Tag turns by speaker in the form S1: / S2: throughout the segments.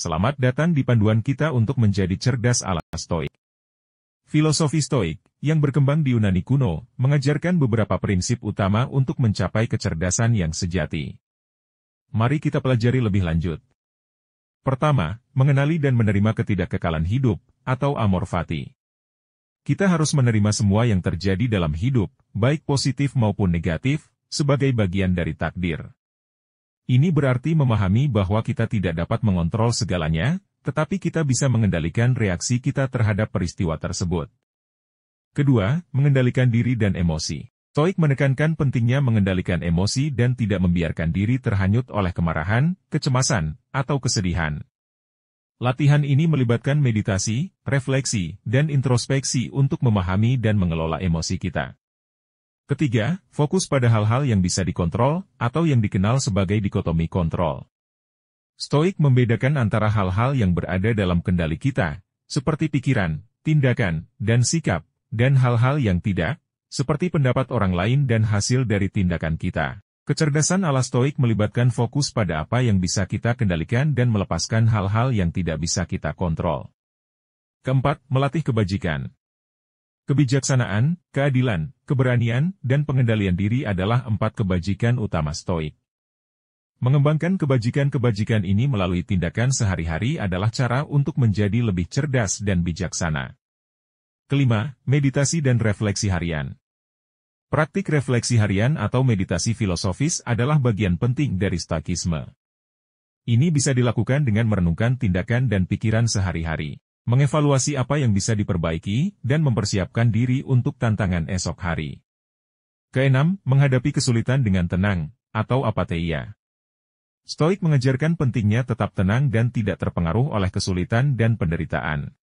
S1: Selamat datang di panduan kita untuk menjadi cerdas ala Stoik. Filosofi Stoik, yang berkembang di Yunani kuno, mengajarkan beberapa prinsip utama untuk mencapai kecerdasan yang sejati. Mari kita pelajari lebih lanjut. Pertama, mengenali dan menerima ketidakkekalan hidup, atau amorfati. Kita harus menerima semua yang terjadi dalam hidup, baik positif maupun negatif, sebagai bagian dari takdir. Ini berarti memahami bahwa kita tidak dapat mengontrol segalanya, tetapi kita bisa mengendalikan reaksi kita terhadap peristiwa tersebut. Kedua, mengendalikan diri dan emosi. Toik menekankan pentingnya mengendalikan emosi dan tidak membiarkan diri terhanyut oleh kemarahan, kecemasan, atau kesedihan. Latihan ini melibatkan meditasi, refleksi, dan introspeksi untuk memahami dan mengelola emosi kita. Ketiga, fokus pada hal-hal yang bisa dikontrol, atau yang dikenal sebagai dikotomi kontrol. Stoik membedakan antara hal-hal yang berada dalam kendali kita, seperti pikiran, tindakan, dan sikap, dan hal-hal yang tidak, seperti pendapat orang lain dan hasil dari tindakan kita. Kecerdasan ala Stoik melibatkan fokus pada apa yang bisa kita kendalikan dan melepaskan hal-hal yang tidak bisa kita kontrol. Keempat, melatih kebajikan. Kebijaksanaan, keadilan, keberanian, dan pengendalian diri adalah empat kebajikan utama stoik. Mengembangkan kebajikan-kebajikan ini melalui tindakan sehari-hari adalah cara untuk menjadi lebih cerdas dan bijaksana. Kelima, meditasi dan refleksi harian. Praktik refleksi harian atau meditasi filosofis adalah bagian penting dari stakisme. Ini bisa dilakukan dengan merenungkan tindakan dan pikiran sehari-hari mengevaluasi apa yang bisa diperbaiki, dan mempersiapkan diri untuk tantangan esok hari. Keenam, menghadapi kesulitan dengan tenang, atau apatheia. Stoik mengejarkan pentingnya tetap tenang dan tidak terpengaruh oleh kesulitan dan penderitaan.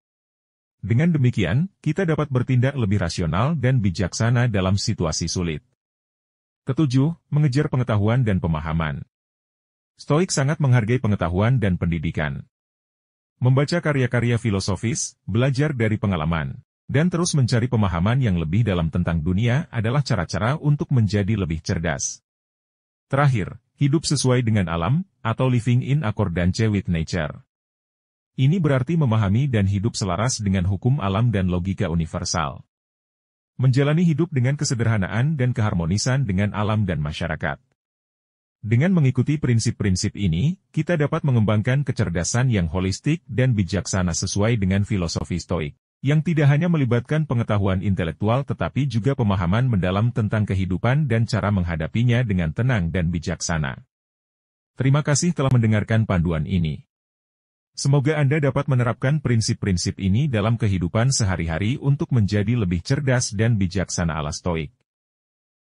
S1: Dengan demikian, kita dapat bertindak lebih rasional dan bijaksana dalam situasi sulit. Ketujuh, mengejar pengetahuan dan pemahaman. Stoik sangat menghargai pengetahuan dan pendidikan membaca karya-karya filosofis, belajar dari pengalaman, dan terus mencari pemahaman yang lebih dalam tentang dunia adalah cara-cara untuk menjadi lebih cerdas. Terakhir, hidup sesuai dengan alam, atau living in accordance with nature. Ini berarti memahami dan hidup selaras dengan hukum alam dan logika universal. Menjalani hidup dengan kesederhanaan dan keharmonisan dengan alam dan masyarakat. Dengan mengikuti prinsip-prinsip ini, kita dapat mengembangkan kecerdasan yang holistik dan bijaksana sesuai dengan filosofi stoik, yang tidak hanya melibatkan pengetahuan intelektual tetapi juga pemahaman mendalam tentang kehidupan dan cara menghadapinya dengan tenang dan bijaksana. Terima kasih telah mendengarkan panduan ini. Semoga Anda dapat menerapkan prinsip-prinsip ini dalam kehidupan sehari-hari untuk menjadi lebih cerdas dan bijaksana ala stoik.